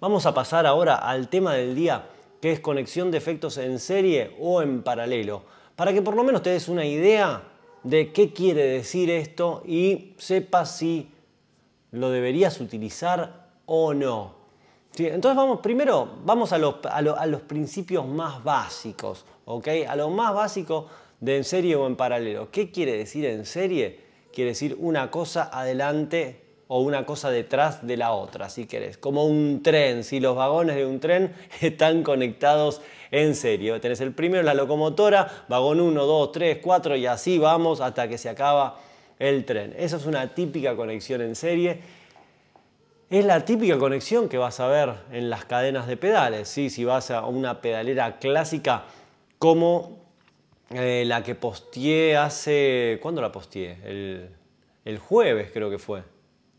Vamos a pasar ahora al tema del día, que es conexión de efectos en serie o en paralelo, para que por lo menos te des una idea de qué quiere decir esto y sepas si lo deberías utilizar o no. Entonces vamos, primero vamos a los, los principios más básicos, ¿ok? A lo más básico de en serie o en paralelo. ¿Qué quiere decir en serie? Quiere decir una cosa adelante o una cosa detrás de la otra, si querés. Como un tren, si los vagones de un tren están conectados en serie. Tenés el primero, la locomotora, vagón 1, 2, 3, 4 y así vamos hasta que se acaba el tren. Esa es una típica conexión en serie. Es la típica conexión que vas a ver en las cadenas de pedales. ¿sí? Si vas a una pedalera clásica como eh, la que posteé hace... ¿Cuándo la posteé? el jueves creo que fue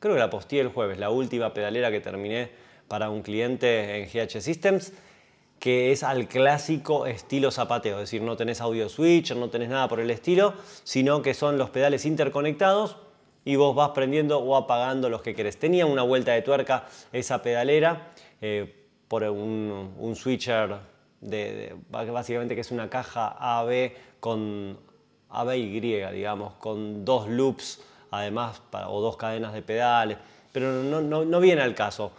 creo que la posteé el jueves, la última pedalera que terminé para un cliente en GH Systems, que es al clásico estilo zapateo, es decir, no tenés audio switch, no tenés nada por el estilo, sino que son los pedales interconectados y vos vas prendiendo o apagando los que querés. Tenía una vuelta de tuerca esa pedalera eh, por un, switcher, de, básicamente que es una caja AB con ABY, digamos, con dos loops además, o dos cadenas de pedales, pero no, viene al caso.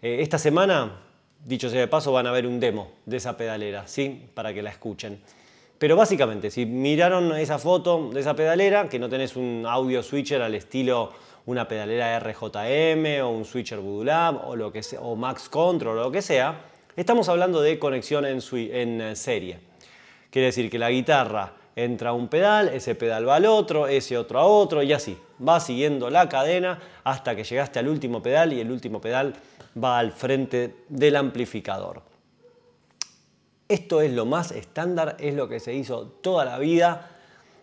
Eh, esta semana, dicho sea de paso, van a haber un demo de esa pedalera, ¿sí? Para que la escuchen. Pero básicamente, si miraron esa foto de esa pedalera, que no tenés un audio switcher al estilo una pedalera RJM o un switcher Voodoo o, lo que sea, o Max Control o lo que sea, estamos hablando de conexión en eh, serie. Quiere decir que la guitarra entra un pedal, ese pedal va al otro, ese otro a otro y así. Va siguiendo la cadena hasta que llegaste al último pedal y el último pedal va al frente del amplificador. Esto es lo más estándar, es lo que se hizo toda la vida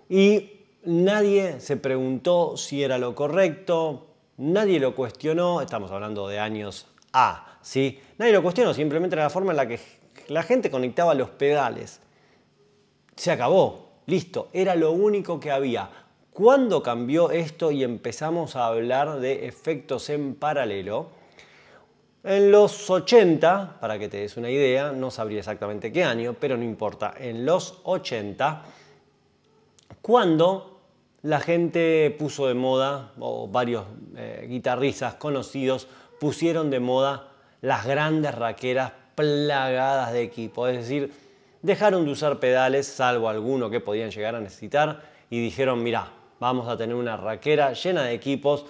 y nadie se preguntó si era lo correcto, nadie lo cuestionó, estamos hablando de años A, ¿sí? Nadie lo cuestionó, simplemente era la forma en la que la gente conectaba los pedales. Se acabó. Listo, era lo único que había. ¿Cuándo cambió esto y empezamos a hablar de efectos en paralelo? En los 80, para que te des una idea, no sabría exactamente qué año, pero no importa, en los 80, cuando la gente puso de moda, o varios eh, guitarristas conocidos pusieron de moda las grandes raqueras plagadas de equipo, es decir, dejaron de usar pedales, salvo alguno que podían llegar a necesitar, y dijeron, mira vamos a tener una raquera llena de equipos,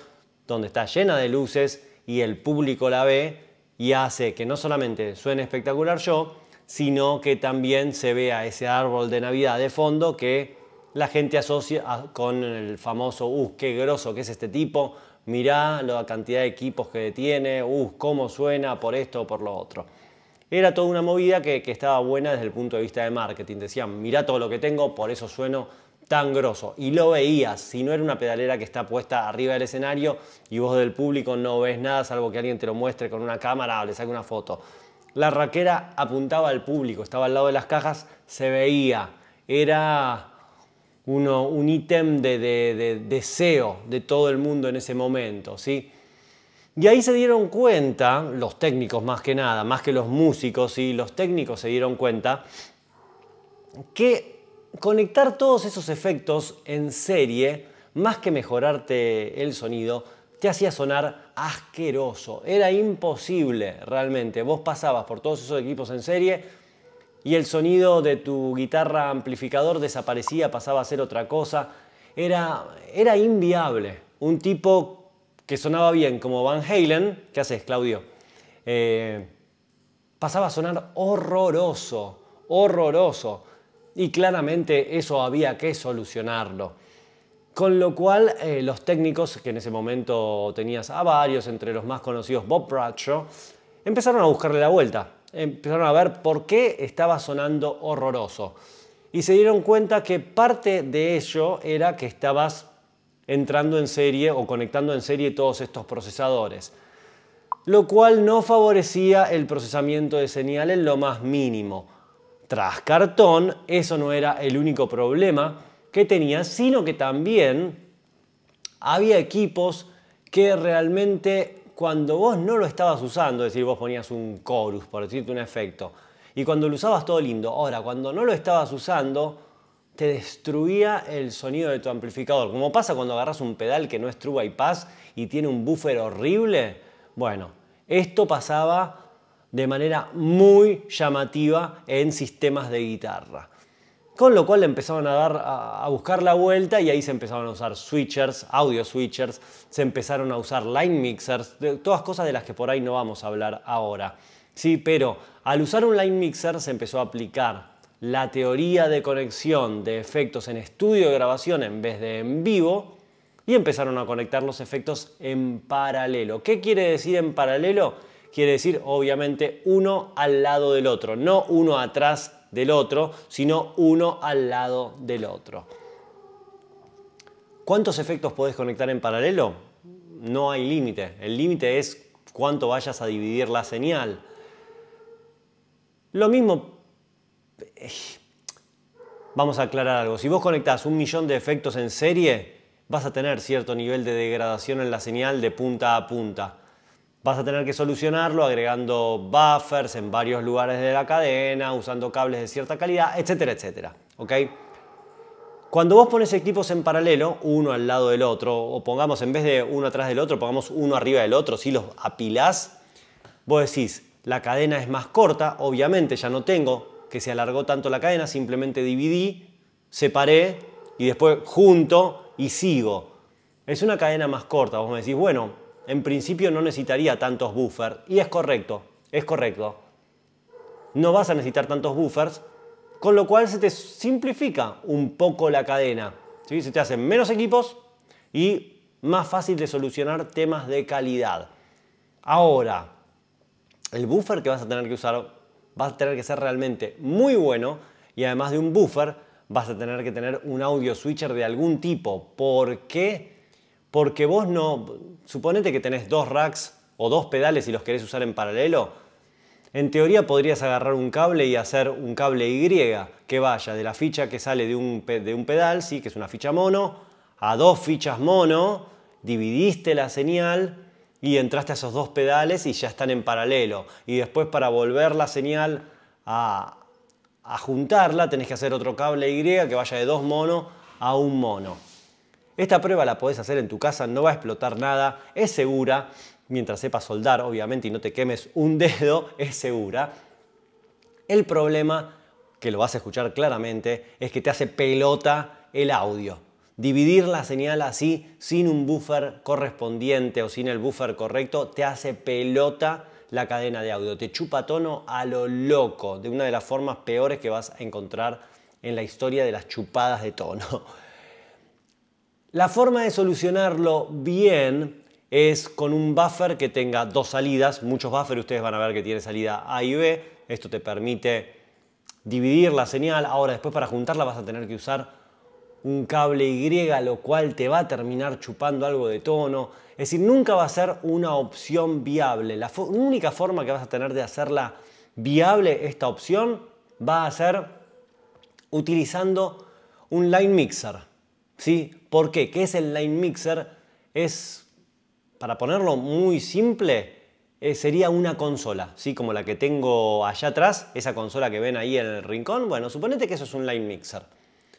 donde está llena de luces y el público la ve y hace que no solamente suene espectacular yo, sino que también se vea ese árbol de Navidad de fondo que la gente asocia con el famoso, uh, qué groso que es este tipo, mira la cantidad de equipos que tiene, uh, cómo suena por esto o por lo otro. Era toda una movida que, estaba buena desde el punto de vista de marketing. Decían, mira todo lo que tengo, por eso sueno tan grosso. Y lo veías, si no era una pedalera que está puesta arriba del escenario y vos del público no ves nada, salvo que alguien te lo muestre con una cámara o le saque una foto. La raquera apuntaba al público, estaba al lado de las cajas, se veía. Era un ítem de, de, deseo de todo el mundo en ese momento, ¿sí? Y ahí se dieron cuenta, los técnicos más que nada, más que los músicos y los técnicos se dieron cuenta, que conectar todos esos efectos en serie, más que mejorarte el sonido, te hacía sonar asqueroso. Era imposible realmente. Vos pasabas por todos esos equipos en serie y el sonido de tu guitarra amplificador desaparecía, pasaba a ser otra cosa. Era, era inviable. Un tipo que sonaba bien, como Van Halen, ¿qué haces, Claudio? Eh, pasaba a sonar horroroso, horroroso. Y claramente eso había que solucionarlo. Con lo cual, eh, los técnicos, que en ese momento tenías a varios, entre los más conocidos Bob Bradshaw, empezaron a buscarle la vuelta. Empezaron a ver por qué estaba sonando horroroso. Y se dieron cuenta que parte de ello era que estabas entrando en serie o conectando en serie todos estos procesadores, lo cual no favorecía el procesamiento de señal en lo más mínimo. Tras cartón, eso no era el único problema que tenía, sino que también había equipos que realmente cuando vos no lo estabas usando, es decir, vos ponías un chorus, por decirte un efecto, y cuando lo usabas todo lindo, ahora cuando no lo estabas usando, te destruía el sonido de tu amplificador. Como pasa cuando agarras un pedal que no es True Bypass y tiene un buffer horrible. Bueno, esto pasaba de manera muy llamativa en sistemas de guitarra. Con lo cual empezaron a, dar, a buscar la vuelta y ahí se empezaron a usar switchers, audio switchers, se empezaron a usar line mixers, todas cosas de las que por ahí no vamos a hablar ahora. Sí, pero al usar un line mixer se empezó a aplicar la teoría de conexión de efectos en estudio de grabación en vez de en vivo y empezaron a conectar los efectos en paralelo. ¿Qué quiere decir en paralelo? Quiere decir obviamente uno al lado del otro, no uno atrás del otro, sino uno al lado del otro. ¿Cuántos efectos puedes conectar en paralelo? No hay límite. El límite es cuánto vayas a dividir la señal. Lo mismo eh, vamos a aclarar algo. Si vos conectás un millón de efectos en serie, vas a tener cierto nivel de degradación en la señal de punta a punta. Vas a tener que solucionarlo agregando buffers en varios lugares de la cadena, usando cables de cierta calidad, etcétera, etcétera. ¿OK? Cuando vos pones equipos en paralelo, uno al lado del otro, o pongamos en vez de uno atrás del otro, pongamos uno arriba del otro, si los apilás, vos decís, la cadena es más corta, obviamente ya no tengo que se alargó tanto la cadena, simplemente dividí, separé y después junto y sigo. Es una cadena más corta, vos me decís, bueno, en principio no necesitaría tantos buffers. Y es correcto, es correcto. No vas a necesitar tantos buffers, con lo cual se te simplifica un poco la cadena. ¿sí? Se te hacen menos equipos y más fácil de solucionar temas de calidad. Ahora, el buffer que vas a tener que usar vas a tener que ser realmente muy bueno y además de un buffer vas a tener que tener un audio switcher de algún tipo. ¿Por qué? Porque vos no, suponete que tenés dos racks o dos pedales y los querés usar en paralelo, en teoría podrías agarrar un cable y hacer un cable Y que vaya de la ficha que sale de un, pedal, sí, que es una ficha mono, a dos fichas mono, dividiste la señal y entraste a esos dos pedales y ya están en paralelo. Y después para volver la señal a, juntarla tenés que hacer otro cable Y que vaya de dos monos a un mono. Esta prueba la podés hacer en tu casa, no va a explotar nada, es segura, mientras sepas soldar obviamente y no te quemes un dedo, es segura. El problema, que lo vas a escuchar claramente, es que te hace pelota el audio. Dividir la señal así, sin un buffer correspondiente o sin el buffer correcto, te hace pelota la cadena de audio. Te chupa tono a lo loco, de una de las formas peores que vas a encontrar en la historia de las chupadas de tono. La forma de solucionarlo bien es con un buffer que tenga dos salidas. Muchos buffers ustedes van a ver que tiene salida A y B. Esto te permite dividir la señal. Ahora después para juntarla vas a tener que usar un cable Y, lo cual te va a terminar chupando algo de tono. Es decir, nunca va a ser una opción viable. La única forma que vas a tener de hacerla viable esta opción va a ser utilizando un line mixer. ¿Sí? ¿Por qué? ¿Qué es el line mixer? Es, para ponerlo muy simple, eh, sería una consola, ¿sí? como la que tengo allá atrás, esa consola que ven ahí en el rincón. Bueno, suponete que eso es un line mixer.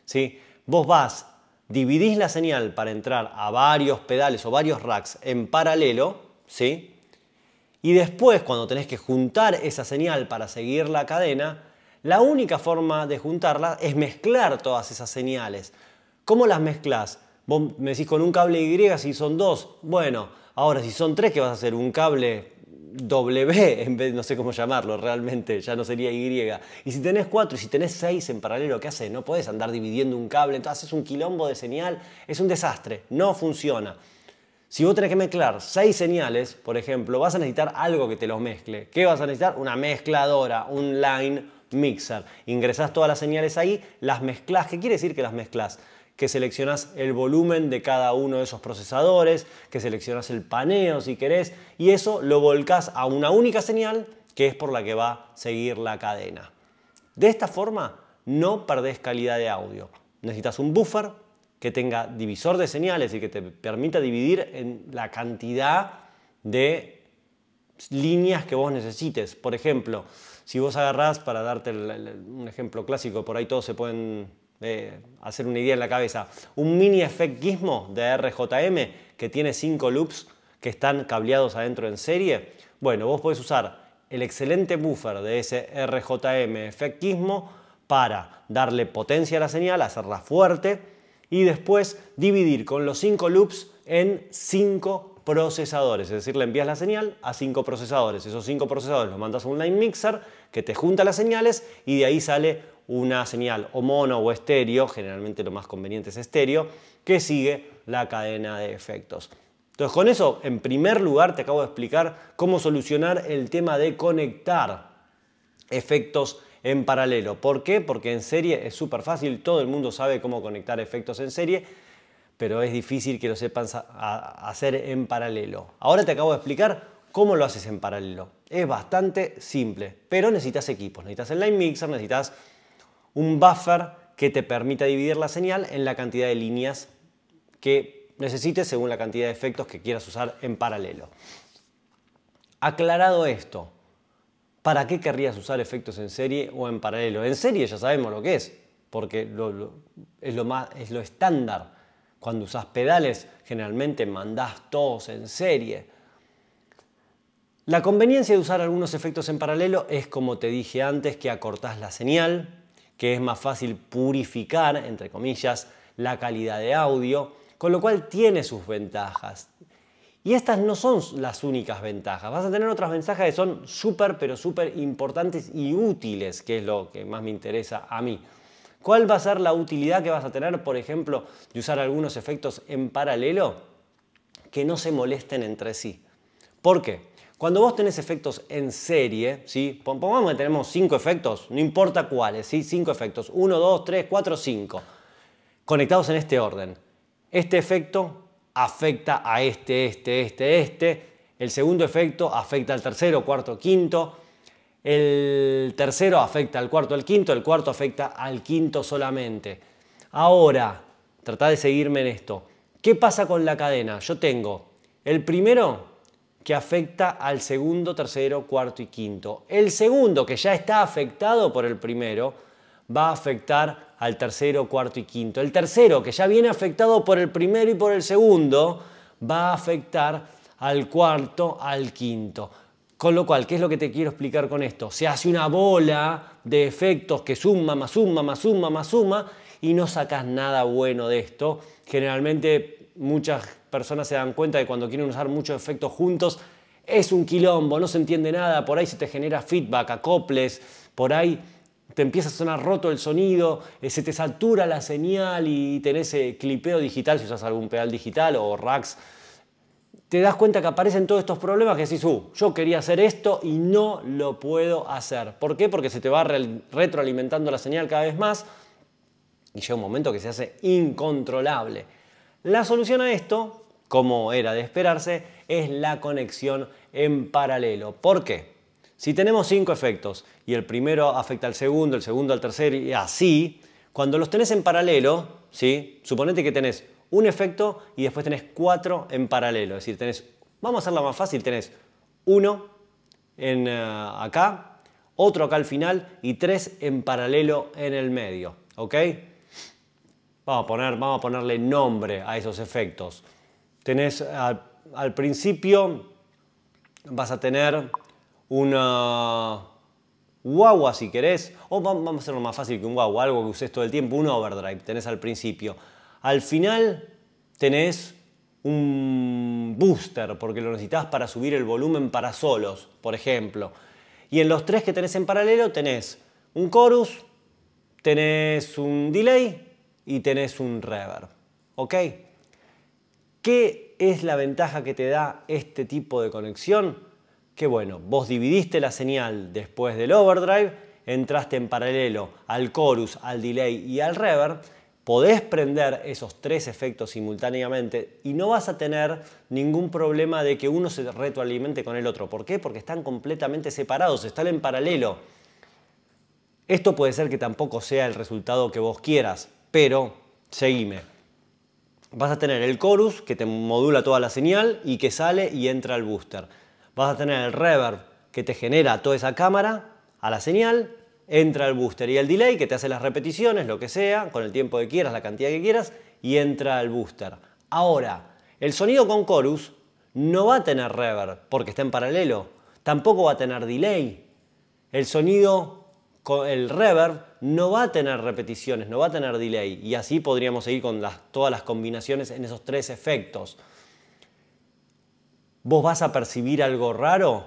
¿sí? Vos vas, dividís la señal para entrar a varios pedales o varios racks en paralelo, ¿sí? Y después, cuando tenés que juntar esa señal para seguir la cadena, la única forma de juntarla es mezclar todas esas señales. ¿Cómo las mezclas? Vos me decís con un cable Y si son dos. Bueno, ahora si son tres, ¿qué vas a hacer? ¿Un cable W, en vez, no sé cómo llamarlo realmente, ya no sería Y. Y si tenés 4 y si tenés seis en paralelo, ¿qué haces? No podés andar dividiendo un cable, entonces haces un quilombo de señal, es un desastre, no funciona. Si vos tenés que mezclar seis señales, por ejemplo, vas a necesitar algo que te los mezcle. ¿Qué vas a necesitar? Una mezcladora, un line mixer. Ingresás todas las señales ahí, las mezclas. ¿Qué quiere decir que las mezclas? que seleccionas el volumen de cada uno de esos procesadores, que seleccionas el paneo si querés, y eso lo volcas a una única señal que es por la que va a seguir la cadena. De esta forma no perdés calidad de audio. Necesitas un buffer que tenga divisor de señales y que te permita dividir en la cantidad de líneas que vos necesites. Por ejemplo, si vos agarrás, para darte un ejemplo clásico, por ahí todos se pueden hacer una idea en la cabeza, un mini effect de RJM que tiene cinco loops que están cableados adentro en serie. Bueno, vos podés usar el excelente buffer de ese RJM effect para darle potencia a la señal, hacerla fuerte y después dividir con los 5 loops en 5 procesadores, es decir, le envías la señal a 5 procesadores, esos cinco procesadores los mandas a un line mixer que te junta las señales y de ahí sale una señal o mono o estéreo, generalmente lo más conveniente es estéreo, que sigue la cadena de efectos. Entonces con eso, en primer lugar, te acabo de explicar cómo solucionar el tema de conectar efectos en paralelo. ¿Por qué? Porque en serie es súper fácil, todo el mundo sabe cómo conectar efectos en serie, pero es difícil que lo sepan hacer en paralelo. Ahora te acabo de explicar cómo lo haces en paralelo. Es bastante simple, pero necesitas equipos, necesitas el Line Mixer, necesitas un buffer que te permita dividir la señal en la cantidad de líneas que necesites según la cantidad de efectos que quieras usar en paralelo. Aclarado esto, ¿para qué querrías usar efectos en serie o en paralelo? En serie ya sabemos lo que es, porque es, lo es lo estándar. Cuando usas pedales, generalmente mandás todos en serie. La conveniencia de usar algunos efectos en paralelo es, como te dije antes, que acortás la señal, que es más fácil purificar, entre comillas, la calidad de audio, con lo cual tiene sus ventajas. Y estas no son las únicas ventajas, vas a tener otras ventajas que son súper, pero súper importantes y útiles, que es lo que más me interesa a mí. ¿Cuál va a ser la utilidad que vas a tener, por ejemplo, de usar algunos efectos en paralelo que no se molesten entre sí? ¿Por qué? Cuando vos tenés efectos en serie, ¿sí? pongamos que tenemos cinco efectos, no importa cuáles, ¿sí? cinco efectos, uno, dos, tres, cuatro, cinco, conectados en este orden. Este efecto afecta a este, este, este, este. El segundo efecto afecta al tercero, cuarto, quinto. El tercero afecta al cuarto, al quinto. El cuarto afecta al quinto solamente. Ahora, tratá de seguirme en esto. ¿Qué pasa con la cadena? Yo tengo el primero que afecta al segundo, tercero, cuarto y quinto. El segundo, que ya está afectado por el primero, va a afectar al tercero, cuarto y quinto. El tercero, que ya viene afectado por el primero y por el segundo, va a afectar al cuarto, al quinto. Con lo cual, ¿qué es lo que te quiero explicar con esto? Se hace una bola de efectos que suma, más suma, más suma, más suma, y no sacas nada bueno de esto. Generalmente muchas personas se dan cuenta que cuando quieren usar muchos efectos juntos es un quilombo, no se entiende nada, por ahí se te genera feedback, acoples, por ahí te empieza a sonar roto el sonido, eh, se te satura la señal y tenés eh, clipeo digital si usas algún pedal digital o racks. Te das cuenta que aparecen todos estos problemas que decís, uh, yo quería hacer esto y no lo puedo hacer. ¿Por qué? Porque se te va retroalimentando la señal cada vez más y llega un momento que se hace incontrolable. La solución a esto, como era de esperarse, es la conexión en paralelo. ¿Por qué? Si tenemos cinco efectos y el primero afecta al segundo, el segundo al tercero y así, cuando los tenés en paralelo, ¿sí? suponete que tenés un efecto y después tenés cuatro en paralelo. Es decir, tenés, vamos a hacerla más fácil, tenés uno en, eh, acá, otro acá al final y tres en paralelo en el medio. ¿Ok? Vamos a, poner, vamos a ponerle nombre a esos efectos. Tenés al, principio vas a tener una guagua si querés, o vamos a hacerlo más fácil que un guagua, algo que uses todo el tiempo, un overdrive tenés al principio. Al final tenés un booster porque lo necesitas para subir el volumen para solos, por ejemplo. Y en los tres que tenés en paralelo tenés un chorus, tenés un delay y tenés un reverb. ¿Ok? ¿Qué es la ventaja que te da este tipo de conexión? Que bueno, vos dividiste la señal después del overdrive, entraste en paralelo al chorus, al delay y al reverb, podés prender esos tres efectos simultáneamente y no vas a tener ningún problema de que uno se retroalimente con el otro. ¿Por qué? Porque están completamente separados, están en paralelo. Esto puede ser que tampoco sea el resultado que vos quieras, pero seguime. Vas a tener el chorus que te modula toda la señal y que sale y entra al booster. Vas a tener el reverb que te genera toda esa cámara a la señal, entra al booster y el delay que te hace las repeticiones, lo que sea, con el tiempo que quieras, la cantidad que quieras, y entra al booster. Ahora, el sonido con chorus no va a tener reverb porque está en paralelo, tampoco va a tener delay. El sonido el reverb no va a tener repeticiones, no va a tener delay. Y así podríamos seguir con todas las combinaciones en esos tres efectos. ¿Vos vas a percibir algo raro?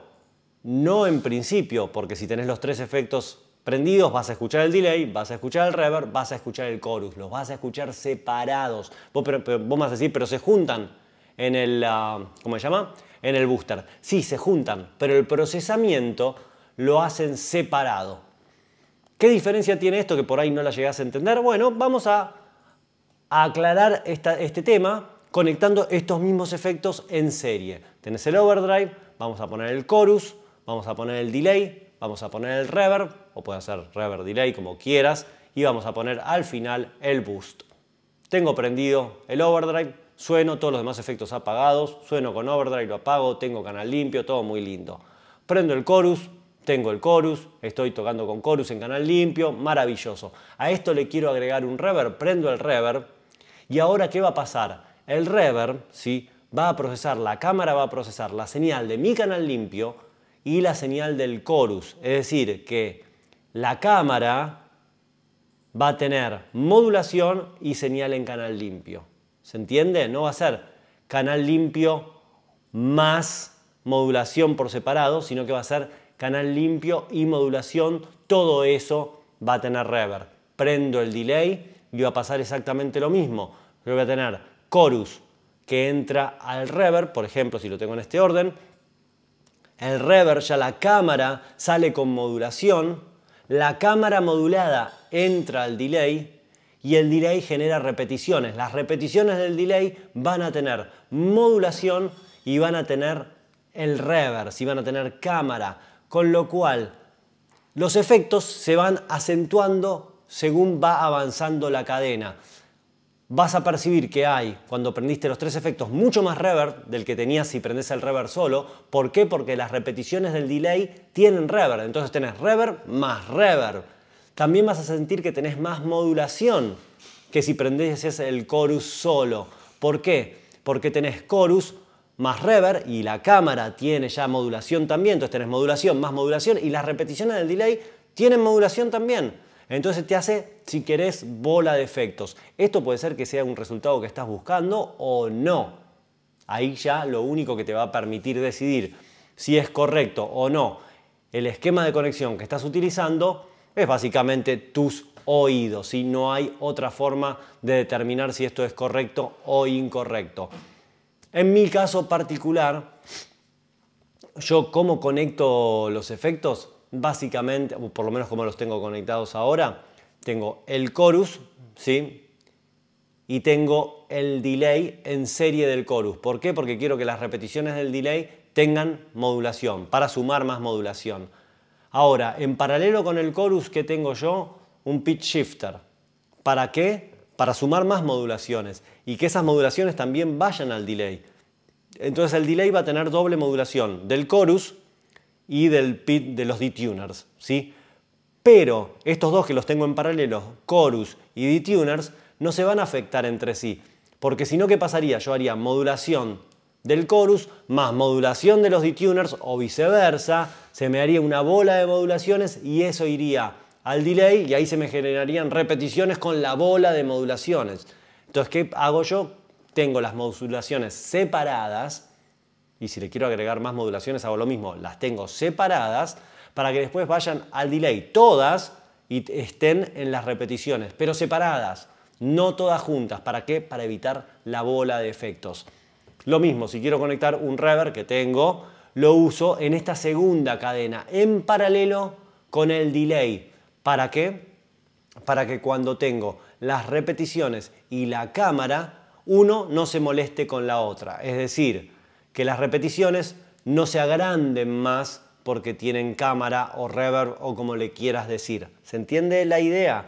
No en principio, porque si tenés los tres efectos prendidos vas a escuchar el delay, vas a escuchar el reverb, vas a escuchar el chorus, los vas a escuchar separados. Vos, vas a decir, pero se juntan en el, ah, llama? En el booster. Sí, se juntan, pero el procesamiento lo hacen separado. ¿Qué diferencia tiene esto que por ahí no la llegás a entender? Bueno, vamos a, aclarar este tema conectando estos mismos efectos en serie. Tenés el overdrive, vamos a poner el chorus, vamos a poner el delay, vamos a poner el reverb, o puede hacer reverb delay como quieras, y vamos a poner al final el boost. Tengo prendido el overdrive, sueno, todos los demás efectos apagados, sueno con overdrive, lo apago, tengo canal limpio, todo muy lindo. Prendo el chorus, tengo el chorus, estoy tocando con chorus en canal limpio, maravilloso. A esto le quiero agregar un reverb, prendo el reverb y ahora ¿qué va a pasar? El reverb, ¿sí? Va a procesar, la cámara va a procesar la señal de mi canal limpio y la señal del chorus. Es decir, que la cámara va a tener modulación y señal en canal limpio. ¿Se entiende? No va a ser canal limpio más modulación por separado, sino que va a ser canal limpio y modulación, todo eso va a tener reverb. Prendo el delay y va a pasar exactamente lo mismo. Yo voy a tener chorus que entra al reverb, por ejemplo, si lo tengo en este orden. El reverb, ya la cámara sale con modulación, la cámara modulada entra al delay y el delay genera repeticiones. Las repeticiones del delay van a tener modulación y van a tener el reverb, si van a tener cámara. Con lo cual, los efectos se van acentuando según va avanzando la cadena. Vas a percibir que hay, cuando prendiste los tres efectos, mucho más reverb del que tenías si prendes el reverb solo. ¿Por qué? Porque las repeticiones del delay tienen reverb. Entonces tenés reverb más reverb. También vas a sentir que tenés más modulación que si prendes el chorus solo. ¿Por qué? Porque tenés chorus más reverb y la cámara tiene ya modulación también, entonces tenés modulación más modulación y las repeticiones del delay tienen modulación también. Entonces te hace, si querés, bola de efectos. Esto puede ser que sea un resultado que estás buscando o no. Ahí ya lo único que te va a permitir decidir si es correcto o no el esquema de conexión que estás utilizando es básicamente tus oídos. y No hay otra forma de determinar si esto es correcto o incorrecto. En mi caso particular, yo cómo conecto los efectos, básicamente, por lo menos como los tengo conectados ahora, tengo el chorus, ¿sí? Y tengo el delay en serie del chorus. ¿Por qué? Porque quiero que las repeticiones del delay tengan modulación, para sumar más modulación. Ahora, en paralelo con el chorus ¿qué tengo yo, un pitch shifter. ¿Para qué? Para sumar más modulaciones y que esas modulaciones también vayan al delay. Entonces el delay va a tener doble modulación del chorus y del pit de los detuners, ¿sí? Pero estos dos que los tengo en paralelo, chorus y detuners, no se van a afectar entre sí, porque si no, ¿qué pasaría? Yo haría modulación del chorus más modulación de los detuners o viceversa, se me haría una bola de modulaciones y eso iría al delay y ahí se me generarían repeticiones con la bola de modulaciones. Entonces, ¿qué hago yo? Tengo las modulaciones separadas, y si le quiero agregar más modulaciones hago lo mismo, las tengo separadas para que después vayan al delay todas y estén en las repeticiones, pero separadas, no todas juntas. ¿Para qué? Para evitar la bola de efectos. Lo mismo, si quiero conectar un reverb que tengo, lo uso en esta segunda cadena, en paralelo con el delay. ¿Para qué? Para que cuando tengo las repeticiones y la cámara, uno no se moleste con la otra. Es decir, que las repeticiones no se agranden más porque tienen cámara o reverb o como le quieras decir. ¿Se entiende la idea?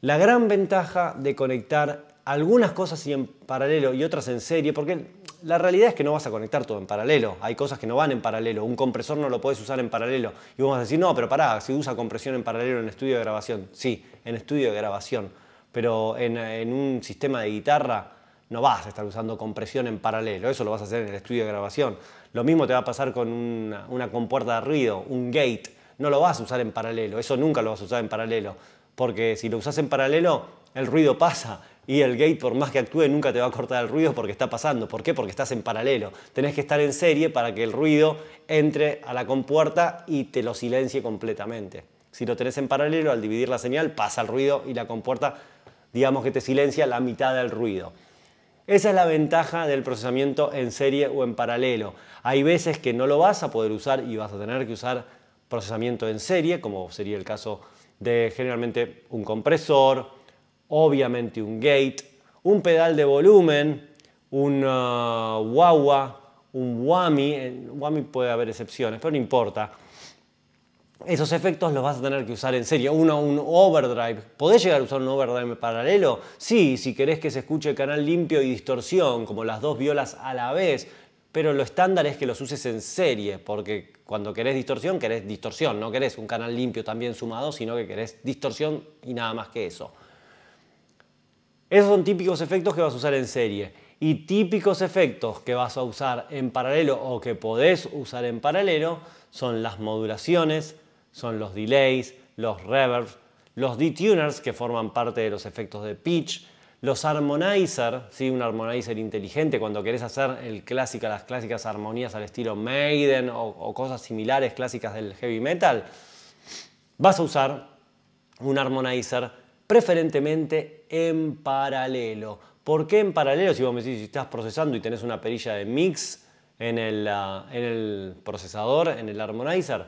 La gran ventaja de conectar algunas cosas en paralelo y otras en serie, porque la realidad es que no vas a conectar todo en paralelo. Hay cosas que no van en paralelo. Un compresor no lo puedes usar en paralelo. Y vamos a decir, no, pero pará, si usa compresión en paralelo en estudio de grabación. Sí, en estudio de grabación pero en, un sistema de guitarra no vas a estar usando compresión en paralelo, eso lo vas a hacer en el estudio de grabación. Lo mismo te va a pasar con una, una compuerta de ruido, un gate, no lo vas a usar en paralelo, eso nunca lo vas a usar en paralelo, porque si lo usas en paralelo, el ruido pasa, y el gate, por más que actúe, nunca te va a cortar el ruido porque está pasando. ¿Por qué? Porque estás en paralelo. Tenés que estar en serie para que el ruido entre a la compuerta y te lo silencie completamente. Si lo tenés en paralelo, al dividir la señal, pasa el ruido y la compuerta digamos que te silencia la mitad del ruido. Esa es la ventaja del procesamiento en serie o en paralelo. Hay veces que no lo vas a poder usar y vas a tener que usar procesamiento en serie, como sería el caso de generalmente un compresor, obviamente un gate, un pedal de volumen, un wah -wah, un whammy. En whammy puede haber excepciones, pero no importa esos efectos los vas a tener que usar en serie. Uno, un overdrive. ¿Podés llegar a usar un overdrive paralelo? Sí, si querés que se escuche canal limpio y distorsión, como las dos violas a la vez. Pero lo estándar es que los uses en serie, porque cuando querés distorsión, querés distorsión. No querés un canal limpio también sumado, sino que querés distorsión y nada más que eso. Esos son típicos efectos que vas a usar en serie. Y típicos efectos que vas a usar en paralelo o que podés usar en paralelo son las modulaciones, son los delays, los reverbs, los detuners que forman parte de los efectos de pitch, los harmonizer, ¿sí? un harmonizer inteligente cuando querés hacer el las clásicas armonías al estilo Maiden o, cosas similares clásicas del heavy metal, vas a usar un harmonizer preferentemente en paralelo. ¿Por qué en paralelo? Si vos me decís, si estás procesando y tenés una perilla de mix en el, ah, en el procesador, en el harmonizer,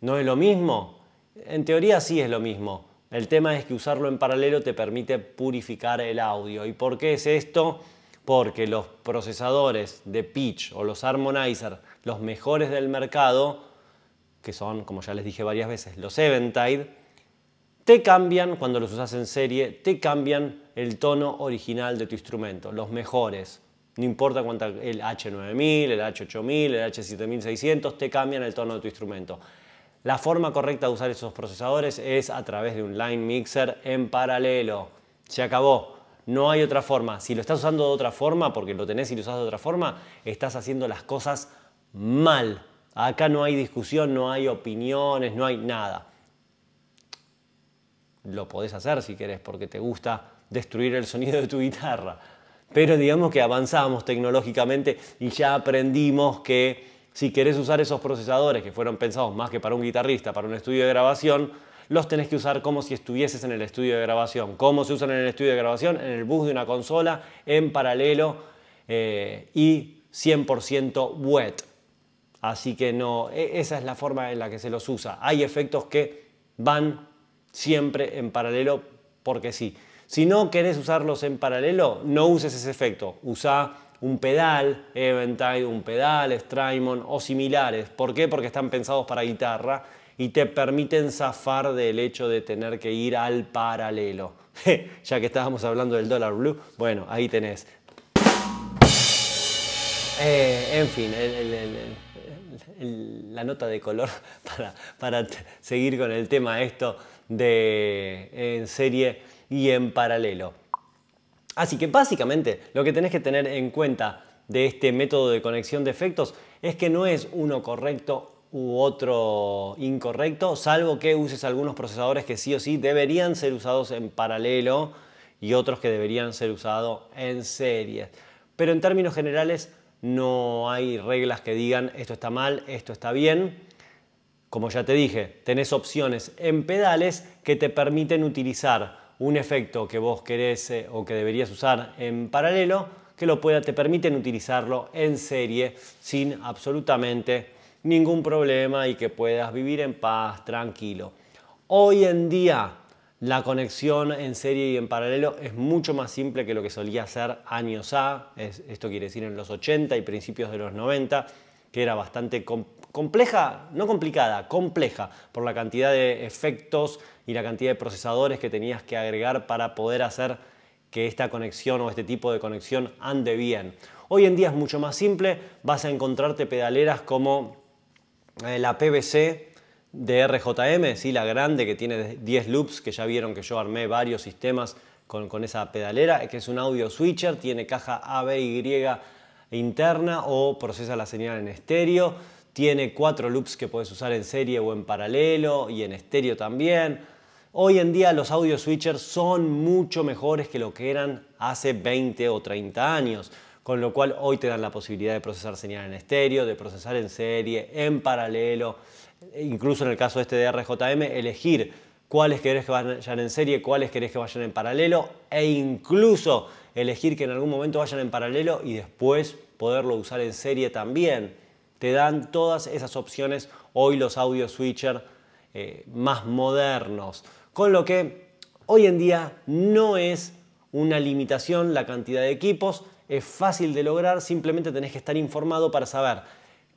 ¿No es lo mismo? En teoría sí es lo mismo. El tema es que usarlo en paralelo te permite purificar el audio. ¿Y por qué es esto? Porque los procesadores de pitch o los harmonizer, los mejores del mercado, que son, como ya les dije varias veces, los Eventide, te cambian, cuando los usas en serie, te cambian el tono original de tu instrumento, los mejores. No importa cuánta, el H9000, el H8000, el H7600, te cambian el tono de tu instrumento. La forma correcta de usar esos procesadores es a través de un line mixer en paralelo. Se acabó. No hay otra forma. Si lo estás usando de otra forma, porque lo tenés y lo usás de otra forma, estás haciendo las cosas mal. Acá no hay discusión, no hay opiniones, no hay nada. Lo podés hacer si querés, porque te gusta destruir el sonido de tu guitarra. Pero digamos que avanzamos tecnológicamente y ya aprendimos que si querés usar esos procesadores que fueron pensados más que para un guitarrista, para un estudio de grabación, los tenés que usar como si estuvieses en el estudio de grabación. ¿Cómo se usan en el estudio de grabación? En el bus de una consola, en paralelo eh, y 100% wet. Así que no, e, esa es la forma en la que se los usa. Hay efectos que van siempre en paralelo porque sí. Si no querés usarlos en paralelo, no uses ese efecto. Usa un pedal, Eventide, un pedal, Strymon o similares. ¿Por qué? Porque están pensados para guitarra y te permiten zafar del hecho de tener que ir al paralelo. ya que estábamos hablando del dólar blue, bueno, ahí tenés. Eh, en fin, la nota de color para, para seguir con el tema esto de en serie y en paralelo. Así que básicamente lo que tenés que tener en cuenta de este método de conexión de efectos es que no es uno correcto u otro incorrecto, salvo que uses algunos procesadores que sí o sí deberían ser usados en paralelo y otros que deberían ser usados en serie. Pero en términos generales no hay reglas que digan esto está mal, esto está bien. Como ya te dije, tenés opciones en pedales que te permiten utilizar un efecto que vos querés eh, o que deberías usar en paralelo, que lo pueda, te permiten utilizarlo en serie sin absolutamente ningún problema y que puedas vivir en paz, tranquilo. Hoy en día la conexión en serie y en paralelo es mucho más simple que lo que solía ser años A, es, esto quiere decir en los 80 y principios de los 90, que era bastante compleja, no complicada, compleja, por la cantidad de efectos y la cantidad de procesadores que tenías que agregar para poder hacer que esta conexión o este tipo de conexión ande bien. Hoy en día es mucho más simple, vas a encontrarte pedaleras como eh, la PVC de RJM, ¿sí? la grande que tiene 10 loops, que ya vieron que yo armé varios sistemas con, con esa pedalera, que es un audio switcher, tiene caja ABY interna o procesa la señal en estéreo, tiene cuatro loops que puedes usar en serie o en paralelo y en estéreo también Hoy en día los audio switchers son mucho mejores que lo que eran hace 20 o 30 años, con lo cual hoy te dan la posibilidad de procesar señal en estéreo, de procesar en serie, en paralelo, e incluso en el caso este de este DRJM, elegir cuáles querés que vayan en serie, cuáles querés que vayan en paralelo e incluso elegir que en algún momento vayan en paralelo y después poderlo usar en serie también. Te dan todas esas opciones hoy los audio switcher eh, más modernos. Con lo que hoy en día no es una limitación la cantidad de equipos, es fácil de lograr, simplemente tenés que estar informado para saber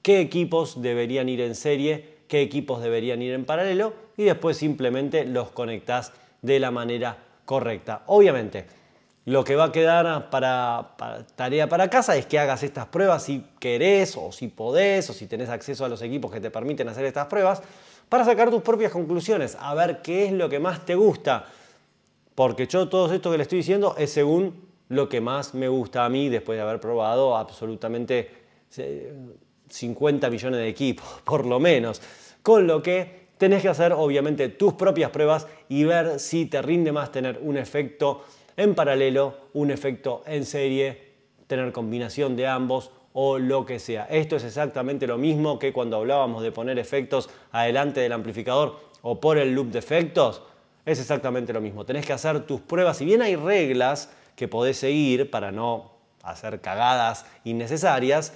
qué equipos deberían ir en serie, qué equipos deberían ir en paralelo y después simplemente los conectás de la manera correcta. Obviamente, lo que va a quedar para, para, tarea para casa es que hagas estas pruebas si querés o si podés o si tenés acceso a los equipos que te permiten hacer estas pruebas para sacar tus propias conclusiones, a ver qué es lo que más te gusta. Porque yo todo esto que le estoy diciendo es según lo que más me gusta a mí después de haber probado absolutamente 50 eh, millones de equipos, por lo menos. Con lo que tenés que hacer obviamente tus propias pruebas y ver si te rinde más tener un efecto en paralelo, un efecto en serie, tener combinación de ambos o lo que sea. Esto es exactamente lo mismo que cuando hablábamos de poner efectos adelante del amplificador o por el loop de efectos. Es exactamente lo mismo. Tenés que hacer tus pruebas. Si bien hay reglas que podés seguir para no hacer cagadas innecesarias,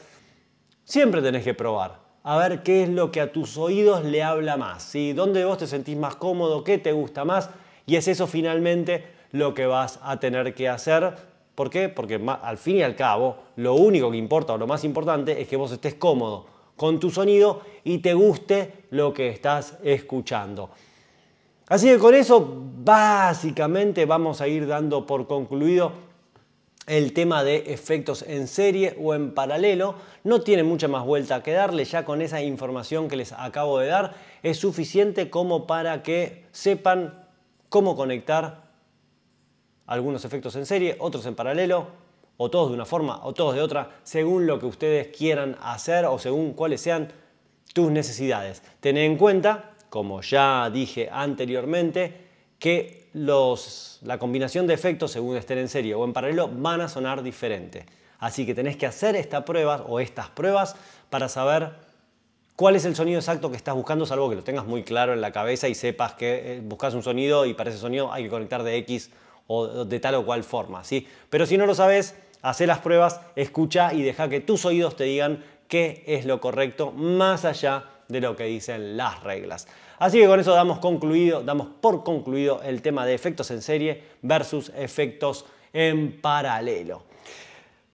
siempre tenés que probar. A ver qué es lo que a tus oídos le habla más. ¿Dónde vos te sentís más cómodo? ¿Qué te gusta más? Y es eso finalmente lo que vas a tener que hacer ¿Por qué? Porque al fin y al cabo, lo único que importa o lo más importante es que vos estés cómodo con tu sonido y te guste lo que estás escuchando. Así que con eso básicamente vamos a ir dando por concluido el tema de efectos en serie o en paralelo. No tiene mucha más vuelta que darle, ya con esa información que les acabo de dar es suficiente como para que sepan cómo conectar algunos efectos en serie, otros en paralelo, o todos de una forma o todos de otra, según lo que ustedes quieran hacer o según cuáles sean tus necesidades. Tened en cuenta, como ya dije anteriormente, que la combinación de efectos, según estén en serie o en paralelo, van a sonar diferente. Así que tenés que hacer estas pruebas o estas pruebas para saber cuál es el sonido exacto que estás buscando, salvo que lo tengas muy claro en la cabeza y sepas que eh, buscas un sonido y para ese sonido hay que conectar de X o de tal o cual forma. ¿sí? Pero si no lo sabes, hace las pruebas, escucha y deja que tus oídos te digan qué es lo correcto más allá de lo que dicen las reglas. Así que con eso damos concluido, damos por concluido el tema de efectos en serie versus efectos en paralelo.